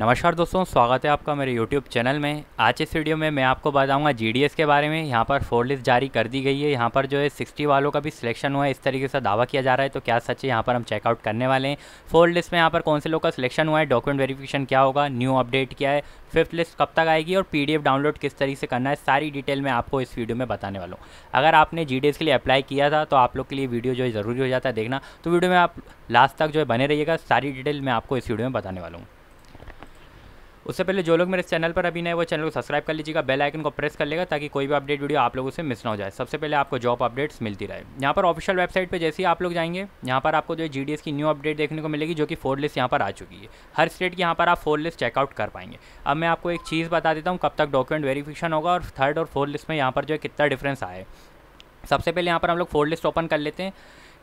नमस्कार दोस्तों स्वागत है आपका मेरे YouTube चैनल में आज इस वीडियो में मैं आपको बताऊंगा जीडीएस के बारे में यहाँ पर फोर लिस्ट जारी कर दी गई है यहाँ पर जो है सिक्सटी वालों का भी सिलेक्शन हुआ है इस तरीके से दावा किया जा रहा है तो क्या सच है यहाँ पर हम चेकआउट करने वाले हैं फोर लिस्ट में यहाँ पर कौन से लोग का सिलेक्शन हुआ है डॉक्यूमेंट वेरीफिकेशन क्या होगा न्यू अपडेट क्या है फिफ्थ लिस्ट कब तक आएगी और पी डाउनलोड किस तरीके से करना है सारी डिटेल मैं आपको इस वीडियो में बताने वाला हूँ अगर आपने जी के लिए अप्लाई किया था तो आप लोग के लिए वीडियो जो है ज़रूरी हो जाता है देखना तो वीडियो में आप लास्ट तक जो है बने रहिएगा सारी डिटेल मैं आपको इस वीडियो में बताने वाला हूँ उससे पहले जो लोग मेरे चैनल पर अभी नए वो चैनल को सब्सक्राइब कर लीजिएगा बेल आइकन को प्रेस कर लेगा ताकि कोई भी अपडेट वीडियो आप लोगों से मिस ना हो जाए सबसे पहले आपको जॉब अपडेट्स मिलती रहे यहाँ पर ऑफिशियल वेबसाइट पर जैसे ही आप लोग जाएंगे यहाँ पर आपको जो है जी की न्यू अपडेट देखने को मिलेगी जो कि फोर लिस्ट यहाँ पर आ चुकी है हर स्टेट की यहाँ पर आप फोर लिस्ट चेकआउट कर पाएंगे अब मैं आपको एक चीज़ बता देता हूँ कब तक डॉक्यूमेंट वेरीफिकेशन होगा और थर्ड और फोर्थ लिस्ट में यहाँ पर जो है कितना डिफरेंस आए सबसे पहले यहाँ पर हम लोग फोर लिस्ट ओपन कर लेते हैं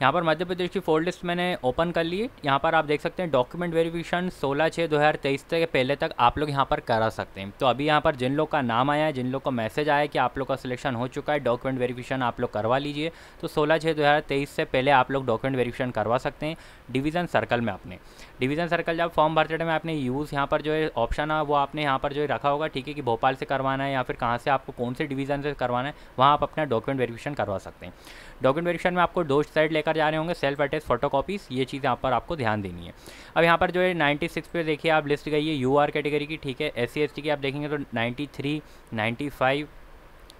यहाँ पर मध्य प्रदेश की फोल्ड लिस्ट मैंने ओपन कर ली यहाँ पर आप देख सकते हैं डॉक्यूमेंट वेरिफिकेशन सोलह छः दो हज़ार तेईस से पहले तक आप लोग यहाँ पर करा सकते हैं तो अभी यहाँ पर जिन लोग का नाम आया है जिन लोग को मैसेज आया कि आप लोग का सिलेक्शन हो चुका है डॉक्यूमेंट वेरिफिकेशन आप लोग करवा लीजिए तो सोलह छः दो हज़ार तेईस से पहले आप लोग डॉक्यूमेंट वेरिफिकेशन करवा सकते हैं डिवीज़न सर्कल में आपने डिवीज़न सर्कल जब फॉर्म भरते टाइम आपने यूज़ यहाँ पर जो है ऑप्शन है वो आपने यहाँ पर जो है रखा होगा ठीक है कि भोपाल से करवाना है या फिर कहाँ से आपको कौन से डिवीज़न से करवाना है वहाँ आप अपना डॉक्यूमेंट वेरिफिकेशन करवा सकते हैं डॉक्यूमेंट वेरीफिकेशन में आपको दो साइड लेकर जा रहे होंगे सेल्फ अटैच फोटो ये चीज़ यहाँ पर आपको ध्यान देनी है अब यहाँ पर जो है नाइन्टी सिक्स पर देखिए आप लिस्ट गई है यू आर कैटेगरी की ठीक है एस सी की आप देखेंगे तो ninety three ninety five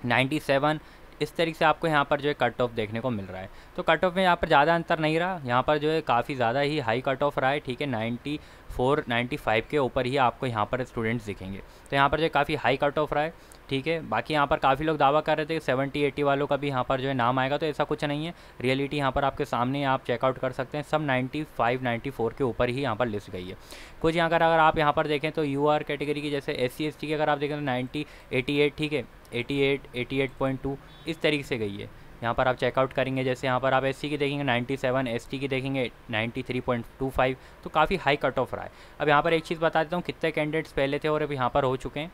ninety seven इस तरीके से आपको यहाँ पर जो है कट ऑफ देखने को मिल रहा है तो कट ऑफ में यहाँ पर ज़्यादा अंतर नहीं रहा यहाँ पर जो है काफ़ी ज़्यादा ही हाई कट ऑफ रहा है ठीक है नाइन्टी फोर नाइन्टी फाइव के ऊपर ही आपको यहाँ पर स्टूडेंट्स दिखेंगे तो यहाँ पर जो काफ़ी हाई कट ऑफ रहा है ठीक है बाकी यहाँ पर काफ़ी लोग दावा कर रहे थे सेवेंटी एटी वालों का भी यहाँ पर जो है नाम आएगा तो ऐसा कुछ नहीं है रियलिटी यहाँ पर आपके सामने आप चेकआउट कर सकते हैं सब नाइन्टी फाइव नाइन्टी फोर के ऊपर ही यहाँ पर लिस्ट गई है कुछ यहाँ पर अगर आप यहाँ पर देखें तो यू आर कैटेगरी की जैसे एस सी एस टी की अगर आप देखें तो नाइन्टी एटी एट ठीक है eighty eight eighty eight point two इस तरीके से गई है यहाँ पर आप चेकआउट करेंगे जैसे यहाँ पर आप एस की देखेंगे 97 टी की देखेंगे 93.25 तो काफ़ी हाई कट ऑफ रहा है अब यहाँ पर एक चीज़ बता देता हूँ कितने कैंडिडेट्स पहले थे और अब यहाँ पर हो चुके हैं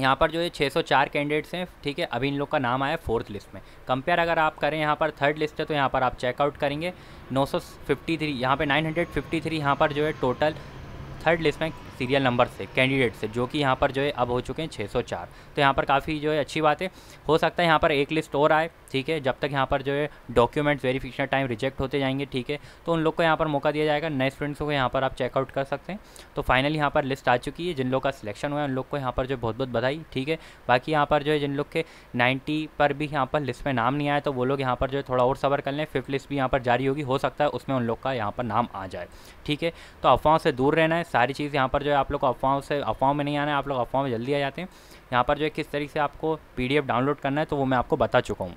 यहाँ पर जो ये 604 कैंडिडेट्स हैं ठीक है अभी इन लोग का नाम आया फोर्थ लिस्ट में कंपेयर अगर आप करें यहाँ पर थर्ड लिस्ट है तो यहाँ पर आप चेकआउट करेंगे 953 सौ यहाँ पर नाइन हंड्रेड यहाँ पर जो है टोटल थर्ड लिस्ट में सीरियल नंबर से कैंडिडेट से जो कि यहाँ पर जो है अब हो चुके हैं 604 तो यहाँ पर काफ़ी जो है अच्छी बात है हो सकता है यहाँ पर एक लिस्ट और आए ठीक है जब तक यहाँ पर जो है डॉक्यूमेंट्स वेरीफिकेशन टाइम रिजेक्ट होते जाएंगे ठीक है तो उन लोग को यहाँ पर मौका दिया जाएगा नए स्टूडेंट्स को यहाँ पर आप चेकआउट कर सकते हैं तो फाइनली यहाँ पर लिस्ट आ चुकी है जिन लोग का सिलेक्शन हुआ है उन लोग को यहाँ पर जो बहुत बहुत बधाई ठीक है बाकी यहाँ पर जो है जिन लोग के नाइन्टी पर भी यहाँ पर लिस्ट में नाम नहीं आया तो वो लोग यहाँ पर जो है थोड़ा और सबर कर लें फिफ्थ लिस्ट भी यहाँ पर जारी होगी हो सकता है उसमें उन लोग का यहाँ पर नाम आ जाए ठीक है तो अफवाहों से दूर रहना है सारी चीज़ यहाँ पर जो है आप लोग को अफवाहों से अफवाहों में नहीं आना है आप लोग अफवाह में जल्दी आ जाते हैं यहाँ पर जो है किस तरीके से आपको पी डाउनलोड करना है तो वो मैं आपको बता चुका हूँ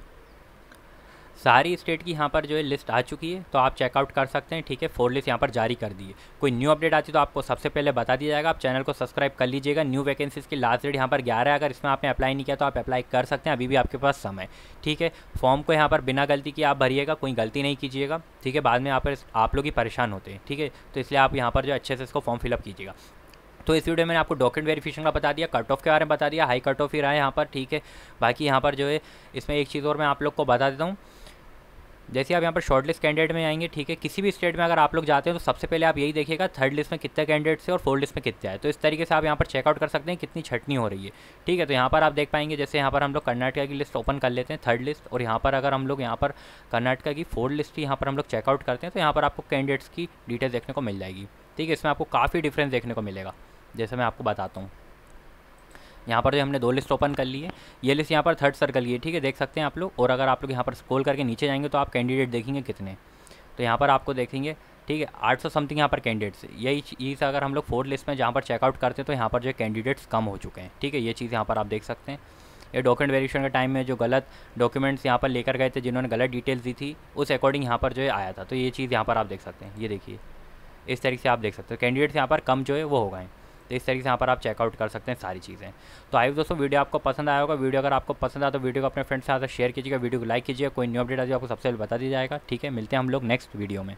सारी स्टेट की यहाँ पर जो है लिस्ट आ चुकी है तो आप चेकआउट कर सकते हैं ठीक है फोर लिस्ट यहाँ पर जारी कर दिए कोई न्यू अपडेट आती है तो आपको सबसे पहले बता दिया जाएगा आप चैनल को सब्सक्राइब कर लीजिएगा न्यू वैकेंसीज़ की लास्ट डेट यहाँ पर 11 है अगर इसमें आपने अप्लाई नहीं किया तो आप अप्लाई कर सकते हैं अभी भी आपके पास समय ठीक है फॉर्म को यहाँ पर बिना गलती की आप भरिएगा कोई गलती नहीं कीजिएगा ठीक है बाद में यहाँ पर आप लोग ही परेशान होते हैं ठीक है तो इसलिए आप यहाँ पर जो अच्छे से इसको फॉर्म फिलअप कीजिएगा तो इस वीडियो में आपको डॉक्यूमेंट वेरिफिकेशन का बता दिया कट ऑफ के बारे में बता दिया हाई कट ऑफ ही रहा है यहाँ पर ठीक है बाकी यहाँ पर जो है इसमें एक चीज़ और मैं आप लोग को बता देता हूँ जैसे आप यहाँ पर शॉर्ट लिस्ट कैंडिडेट में आएंगे ठीक है किसी भी स्टेट में अगर आप लोग जाते हैं तो सबसे पहले आप यही देखिएगा थर्ड लिस्ट में कितने कैंडिडेट्स है और फोर्थ लिस्ट में कितने आए तो इस तरीके से आप यहाँ पर चेकआउट कर सकते हैं कितनी छटनी हो रही है ठीक है तो यहाँ पर आप देख पाएंगे जैसे यहाँ पर हम लोग कर्नाटका की लिस्ट ओपन कर लेते हैं थर्ड लिस्ट और यहाँ पर अगर हम लोग यहाँ पर कर्नाटका की फोर्थ लिस्ट यहाँ पर हम लोग चेकआउट करते हैं तो यहाँ पर आपको कैंडिडेट्स की डिटेल्स देखने को मिल जाएगी ठीक है इसमें आपको काफ़ी डिफरेंस देखने को मिलेगा जैसे मैं आपको बताता हूँ यहाँ पर जो हमने दो लिस्ट ओपन कर ली है ये लिस्ट यहाँ पर थर्ड सर्कल की है ठीक है देख सकते हैं आप लोग और अगर आप लोग यहाँ पर स्कोल करके नीचे जाएंगे तो आप कैंडिडेट देखेंगे कितने तो यहाँ पर आपको देखेंगे ठीक है आठ सौ समथिंग यहाँ पर कैंडिडेट्स यही चीज़ अगर हम लोग फोर्थ लिस्ट में जहाँ पर चेकआउट करते हैं तो यहाँ पर जो कैंडिडेट्स कम हो चुके हैं ठीक है ये चीज़ यहाँ पर आप देख सकते हैं ये डॉक्यूमेंट वेरिएशन के टाइम में जो गलत डॉक्यूमेंट्स यहाँ पर लेकर गए थे जिन्होंने गलत डिटेल्स दी थी उस अकॉर्डिंग यहाँ पर जो है आया था तो ये चीज़ यहाँ पर आप देख सकते हैं ये देखिए इस तरीके से आप देख सकते हो कैंडिडेट्स यहाँ पर कम जो है वो हो गए हैं तो इस तरीके से यहाँ पर आप चेकआउट कर सकते हैं सारी चीज़ें तो आई दोस्तों वीडियो आपको पसंद आया होगा वीडियो अगर आपको पसंद आया तो वीडियो को अपने फ्रेंड्स के साथ शेयर कीजिएगा वीडियो को लाइक कीजिएगा कोई न्यू अपडेट आ जाए आपको सबसे पहले बता दिया जाएगा ठीक है मिलते हैं हम लोग नेक्स्ट वीडियो में